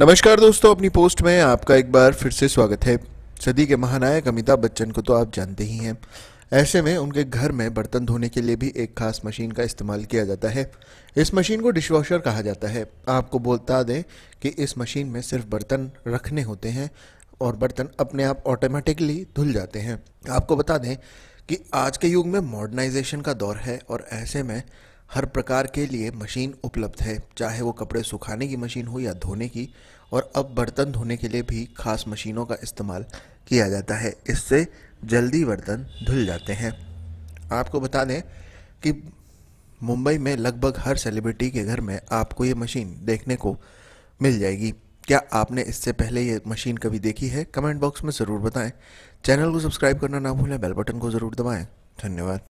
नमस्कार दोस्तों अपनी पोस्ट में आपका एक बार फिर से स्वागत है सदी के महानायक अमिताभ बच्चन को तो आप जानते ही हैं ऐसे में उनके घर में बर्तन धोने के लिए भी एक खास मशीन का इस्तेमाल किया जाता है इस मशीन को डिशवॉशर कहा जाता है आपको बोलता दें कि इस मशीन में सिर्फ बर्तन रखने होते हैं और बर्तन अपने आप ऑटोमेटिकली धुल जाते हैं आपको बता दें कि आज के युग में मॉडर्नाइजेशन का दौर है और ऐसे में हर प्रकार के लिए मशीन उपलब्ध है चाहे वो कपड़े सुखाने की मशीन हो या धोने की और अब बर्तन धोने के लिए भी खास मशीनों का इस्तेमाल किया जाता है इससे जल्दी बर्तन धुल जाते हैं आपको बता दें कि मुंबई में लगभग हर सेलिब्रिटी के घर में आपको ये मशीन देखने को मिल जाएगी क्या आपने इससे पहले ये मशीन कभी देखी है कमेंट बॉक्स में ज़रूर बताएं चैनल को सब्सक्राइब करना ना भूलें बेल बटन को ज़रूर दबाएं धन्यवाद